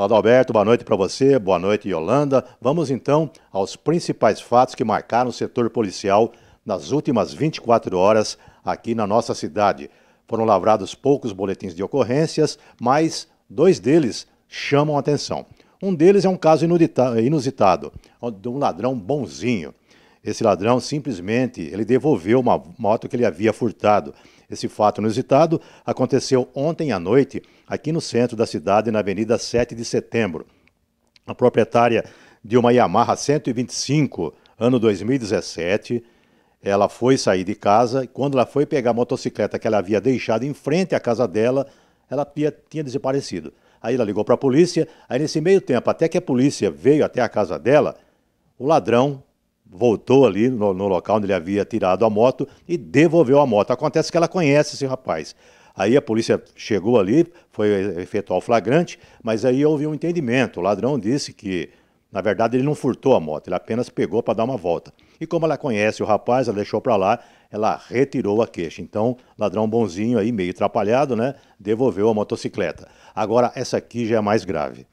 Lado Alberto, boa noite para você, boa noite Yolanda. Vamos então aos principais fatos que marcaram o setor policial nas últimas 24 horas aqui na nossa cidade. Foram lavrados poucos boletins de ocorrências, mas dois deles chamam atenção. Um deles é um caso inusitado, de um ladrão bonzinho. Esse ladrão simplesmente ele devolveu uma moto que ele havia furtado. Esse fato inusitado aconteceu ontem à noite aqui no centro da cidade, na Avenida 7 de Setembro. A proprietária de uma Yamaha 125, ano 2017, ela foi sair de casa e quando ela foi pegar a motocicleta que ela havia deixado em frente à casa dela, ela tinha, tinha desaparecido. Aí ela ligou para a polícia, aí nesse meio tempo, até que a polícia veio até a casa dela, o ladrão voltou ali no, no, local onde ele havia tirado a moto e devolveu a moto. Acontece que ela conhece esse rapaz. Aí a polícia chegou ali, foi efetuar o flagrante, mas aí houve um entendimento. O ladrão disse que, na verdade, ele não furtou a moto, ele apenas pegou para dar uma volta. E como ela conhece o rapaz, ela deixou para lá, ela retirou a queixa. Então, ladrão bonzinho aí, meio atrapalhado, né? Devolveu a motocicleta. Agora, essa aqui já é mais grave.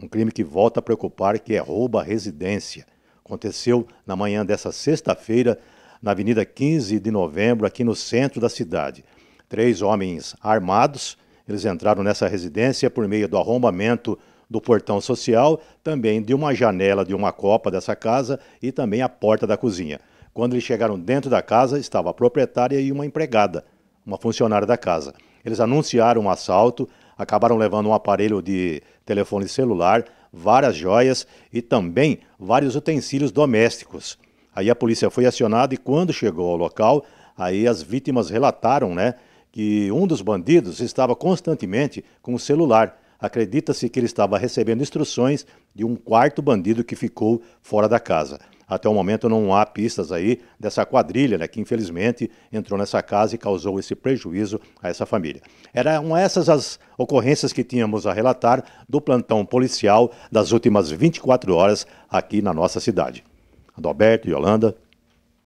Um crime que volta a preocupar, que é roubo à residência. Aconteceu na manhã dessa sexta-feira, na Avenida 15 de Novembro, aqui no centro da cidade. Três homens armados, eles entraram nessa residência por meio do arrombamento do portão social, também de uma janela de uma copa dessa casa e também a porta da cozinha. Quando eles chegaram dentro da casa, estava a proprietária e uma empregada, uma funcionária da casa. Eles anunciaram o um assalto, acabaram levando um aparelho de telefone celular, várias joias e também vários utensílios domésticos. Aí a polícia foi acionada e quando chegou ao local, aí as vítimas relataram, né, que um dos bandidos estava constantemente com o celular. Acredita-se que ele estava recebendo instruções de um quarto bandido que ficou fora da casa. Até o momento não há pistas aí dessa quadrilha, né, que infelizmente entrou nessa casa e causou esse prejuízo a essa família. Eram essas as ocorrências que tínhamos a relatar do plantão policial das últimas 24 horas aqui na nossa cidade. Adalberto e Holanda.